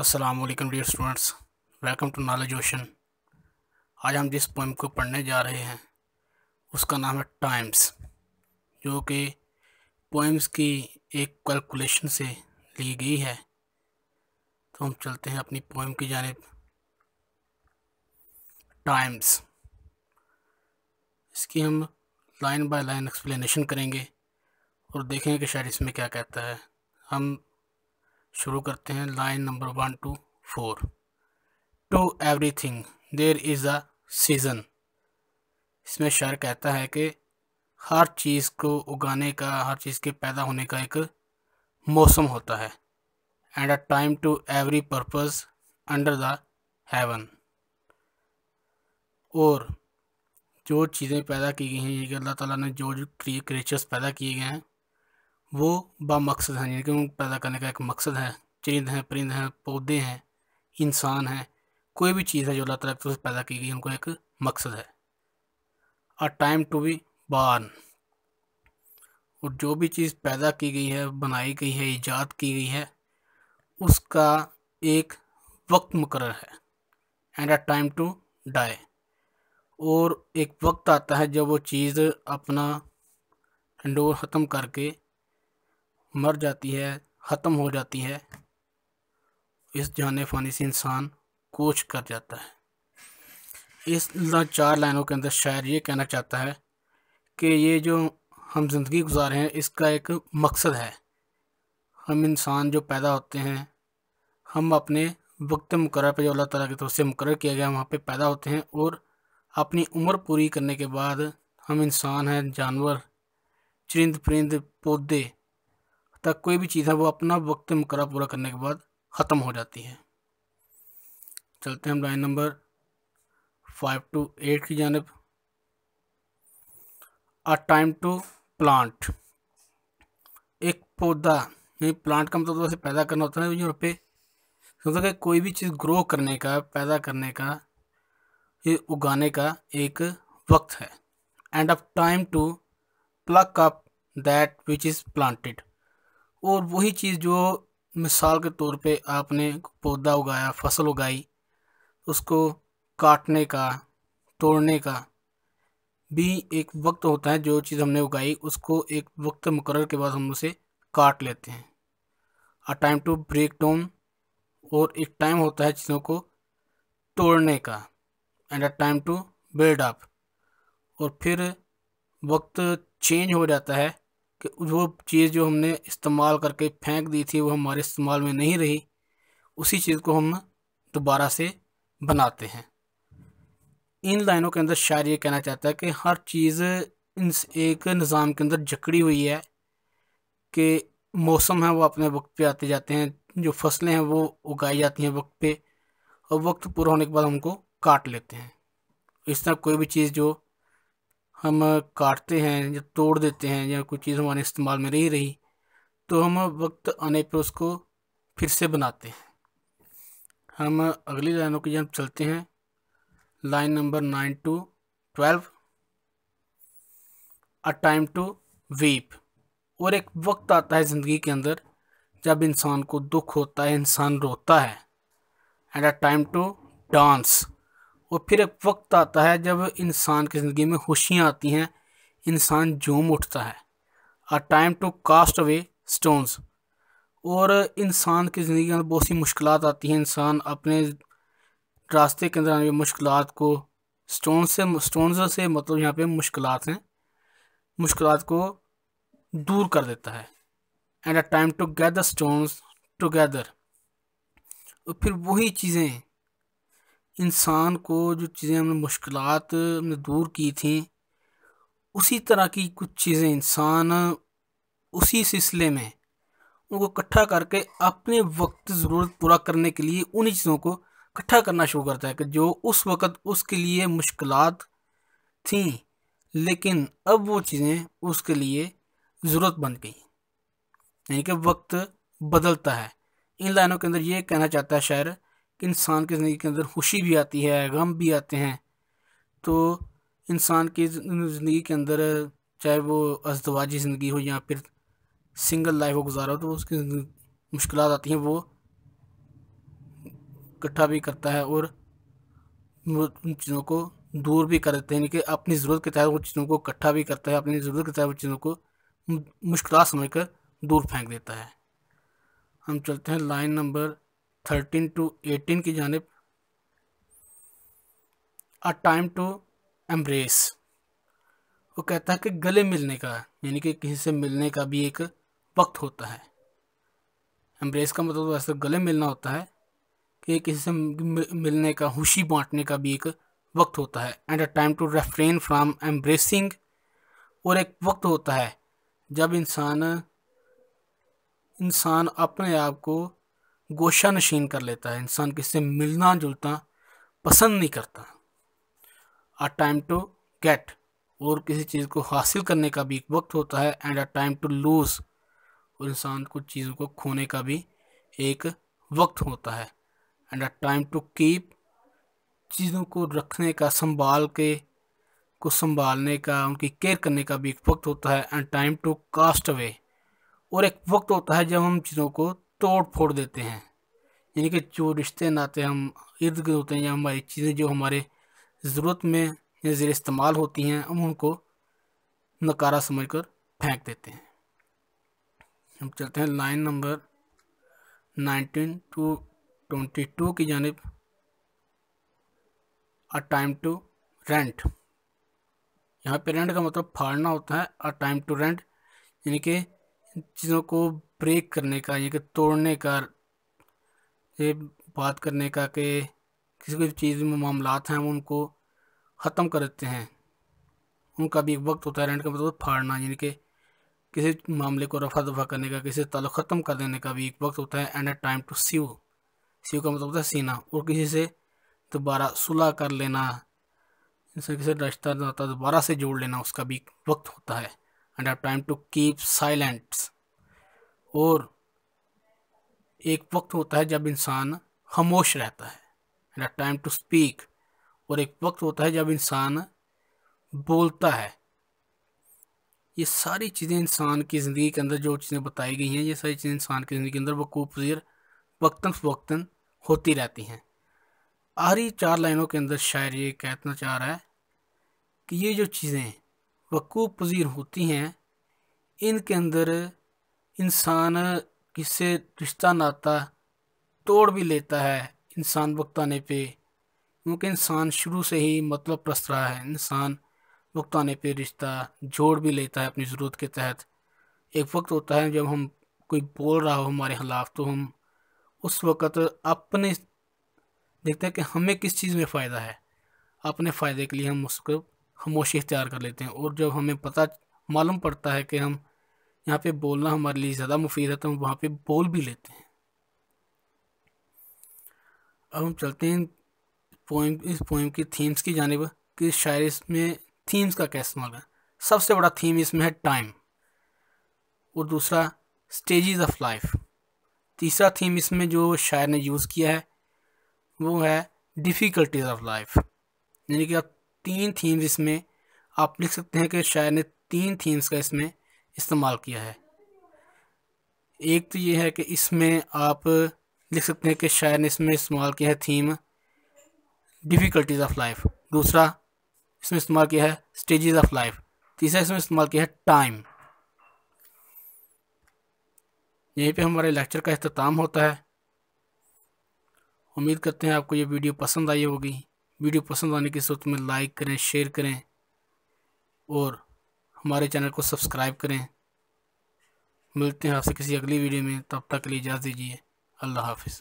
Aslam dear students welcome to knowledge ocean आज हम जिस पोइम को पढ़ने जा रहे हैं उसका नाम है टाइम्स जो कि पोइम्स की एक कैलकुलेशन से ली गई है तो हम चलते हैं अपनी पोइम की जानब टाइम्स इसकी हम लाइन बाय लाइन एक्सप्लेनेशन करेंगे और देखेंगे कि शायद इसमें क्या कहता है हम शुरू करते हैं line number one to four to everything there is a season इसमें शायर कहता है कि हर चीज़ को उगाने का हर चीज़ के पैदा होने का एक मौसम होता है and a time to every purpose under the heaven और जो चीज़ें पैदा की गई हैं ये कि अल्लाह ताला ने जो जो क्रिएचर्स पैदा किए गए हैं वो मकसद हैं यानी कि उनको पैदा करने का एक मकसद है चरिंद हैं परिंद हैं पौधे हैं इंसान हैं कोई भी चीज़ है जो अल्लाह तला तरफ से पैदा की गई उनको एक मकसद है आ टाइम टू बी बार्न और जो भी चीज़ पैदा की गई है बनाई गई है ईजाद की गई है उसका एक वक्त मुकर है and a time to die और एक वक्त आता है जब वो चीज़ अपना एंडोर ख़त्म करके मर जाती है ख़त्म हो जाती है इस जाने फानी से इंसान कोच कर जाता है इस चार लाइनों के अंदर शायर ये कहना चाहता है कि ये जो हम ज़िंदगी गुजार हैं इसका एक मकसद है हम इंसान जो पैदा होते हैं हम अपने वक्त मुकर पर जो अल्लाह तला की तरफ से मुकर किया गया वहाँ पे पैदा होते हैं और अपनी उम्र पूरी करने के बाद हम इंसान हैं जानवर चरिंद परिंद पौधे तक कोई भी चीज़ है वो अपना वक्त मुकर पूरा करने के बाद ख़त्म हो जाती है चलते हैं हम line number five to eight की जानब आ टाइम टू प्लांट एक पौधा यानी प्लांट का मतलब तो वैसे पैदा करना होता है यूरोप समझो तो कि कोई भी चीज़ ग्रो करने का पैदा करने का ये उगाने का एक वक्त है and of time to pluck up that which is planted और वही चीज़ जो मिसाल के तौर पे आपने पौधा उगाया फसल उगाई उसको काटने का तोड़ने का भी एक वक्त होता है जो चीज़ हमने उगाई उसको एक वक्त मुकर के बाद हम उसे काट लेते हैं a time to break down और एक टाइम होता है चीज़ों को तोड़ने का and a time to build up और फिर वक्त चेंज हो जाता है कि वो चीज़ जो हमने इस्तेमाल करके फेंक दी थी वो हमारे इस्तेमाल में नहीं रही उसी चीज़ को हम दोबारा से बनाते हैं इन लाइनों के अंदर शायर ये कहना चाहता है कि हर चीज़ इन एक निज़ाम के अंदर जकड़ी हुई है कि मौसम है वो अपने वक्त पे आते जाते हैं जो फसलें हैं वो उगाई जाती हैं वक्त पे और वक्त पूरा होने के बाद हमको काट लेते हैं इस तरह कोई भी चीज़ जो हम काटते हैं या तोड़ देते हैं या कोई चीज़ हमारे इस्तेमाल में नहीं रही तो हम वक्त आने पर उसको फिर से बनाते हैं हम अगली लाइनों की जब चलते हैं line number nine to twelve a time to weep और एक वक्त आता है ज़िंदगी के अंदर जब इंसान को दुख होता है इंसान रोता है and a time to dance और फिर एक वक्त आता है जब इंसान की ज़िंदगी में खुशियाँ आती हैं इंसान जोम उठता है a time to cast away stones और इंसान की ज़िंदगी में बहुत सी मुश्किल आती हैं इंसान अपने रास्ते के अंदर आने मुश्किल को स्टोन से स्टोन से मतलब यहाँ पे मुश्किल हैं मुश्किल को दूर कर देता है and a time to gather stones together और फिर वही चीज़ें इंसान को जो चीज़ें हमने मुश्किल हमने दूर की थी उसी तरह की कुछ चीज़ें इंसान उसी सिलसिले में उनको इकट्ठा करके अपने वक्त ज़रूरत पूरा करने के लिए उन्हीं चीज़ों को इकट्ठा करना शुरू करता है कि जो उस वक़्त उसके लिए मुश्किल थी लेकिन अब वो चीज़ें उसके लिए ज़रूरत बन गई यानी कि वक्त बदलता है इन लाइनों के अंदर ये कहना चाहता है शायर इंसान की ज़िंदगी के अंदर खुशी भी आती है गम भी आते हैं तो इंसान की ज़िंदगी के अंदर चाहे वो अजदवाजी ज़िंदगी हो या फिर सिंगल लाइफ हो गुजारा हो तो उसकी मुश्किल आती हैं वो इकट्ठा भी करता है और उन चीज़ों को दूर भी कर देते हैं यानी कि अपनी ज़रूरत के तहत वो चीज़ों को इकट्ठा भी करता है अपनी ज़रूरत के तहत वो चीज़ों को मुश्किल समझ कर दूर फेंक देता है हम चलते हैं line number thirteen to eighteen की जानब अ टाइम टू एम्ब्रेस वो कहता है कि गले मिलने का यानी कि किसी से मिलने का भी एक वक्त होता है एम्ब्रेस का मतलब वैसे तो गले मिलना होता है कि किसी से मिलने का खुशी बांटने का भी एक वक्त होता है and a time to refrain from embracing और एक वक्त होता है जब इंसान इंसान अपने आप को गोशा नशीन कर लेता है इंसान किससे मिलना जुलना पसंद नहीं करता अ टाइम टू गेट और किसी चीज़ को हासिल करने का भी एक वक्त होता है and a time to lose और इंसान को चीज़ों को खोने का भी एक वक्त होता है and a time to keep चीज़ों को रखने का संभाल के को संभालने का उनकी केयर करने का भी एक वक्त होता है and time to cast away और एक वक्त होता है जब हम चीज़ों को तोड़ फोड़ देते हैं यानी कि जो रिश्ते नाते हम इर्द गिर्द होते हैं या हमारी चीज़ें जो हमारे ज़रूरत में या ज़र इस्तेमाल होती हैं हम उनको नकारा समझ कर फेंक देते हैं हम चलते हैं line number nineteen to twenty two की जानब अ टाइम टू रेंट यहाँ पे रेंट का मतलब फाड़ना होता है अ टाइम टू रेंट यानी कि चीज़ों को ब्रेक करने का ये कि तोड़ने का ये बात करने का कि किसी भी चीज़ में मामला हैं उनको ख़त्म कर देते हैं उनका भी एक वक्त होता है रेंट का मतलब फाड़ना यानी कि किसी मामले को रफा दफा करने का किसी ताल्लुक ख़त्म कर देने का भी एक वक्त होता है and a time to sew sew का मतलब होता है सीना और किसी से दोबारा सुलह कर लेना जैसे किसी रिश्ता दोबारा से जोड़ लेना उसका भी वक्त होता है and a time to keep silence और एक वक्त होता है जब इंसान खामोश रहता है एंड टाइम टू स्पीक और एक वक्त होता है जब इंसान बोलता है ये सारी चीज़ें इंसान की ज़िंदगी के अंदर जो चीज़ें बताई गई हैं ये सारी चीज़ें इंसान की ज़िंदगी के अंदर बखूब पजीर वक्ता फ़वक्ता होती रहती हैं आखिरी चार लाइनों के अंदर शायर ये कहना चाह रहा है कि ये जो चीज़ें वकूफ़ पजीर होती हैं इनके अंदर इंसान किससे रिश्ता नाता तोड़ भी लेता है इंसान भुगताने पे क्योंकि इंसान शुरू से ही मतलब प्रस्त रहा है इंसान भुगताने पे रिश्ता जोड़ भी लेता है अपनी ज़रूरत के तहत एक वक्त होता है जब हम कोई बोल रहा हो हमारे खिलाफ तो हम उस वक़्त अपने देखते हैं कि हमें किस चीज़ में फ़ायदा है अपने फ़ायदे के लिए हम उसको खामोशी इख्तियार कर लेते हैं और जब हमें पता मालूम पड़ता है कि हम यहाँ पे बोलना हमारे लिए ज़्यादा मुफीद है तो हम वहाँ पे बोल भी लेते हैं अब हम चलते हैं पोइम इस पोइम की थीम्स की जानब कि शायर इसमें थीम्स का क्या इस्तेमाल है सबसे बड़ा थीम इसमें है टाइम और दूसरा स्टेजेस ऑफ लाइफ तीसरा थीम इसमें जो शायर ने यूज़ किया है वो है डिफ़िकल्टीज ऑफ लाइफ यानी कि आप तीन थीम्स इसमें आप लिख सकते हैं कि शायर ने तीन थीम्स का इसमें इस्तेमाल किया है एक तो ये है कि इसमें आप लिख सकते हैं कि शायर ने इसमें इस्तेमाल किया है थीम डिफ़िकल्टीज़ ऑफ लाइफ दूसरा इसमें इस्तेमाल किया है स्टेजेस ऑफ लाइफ तीसरा इसमें इस्तेमाल किया है टाइम यहीं पे हमारे लेक्चर का अख्ताम होता है उम्मीद करते हैं आपको ये वीडियो पसंद आई होगी वीडियो पसंद आने की सूरत में लाइक करें शेयर करें और हमारे चैनल को सब्सक्राइब करें मिलते हैं आपसे किसी अगली वीडियो में तब तक के लिए इजाज़त दीजिए अल्लाह हाफिज़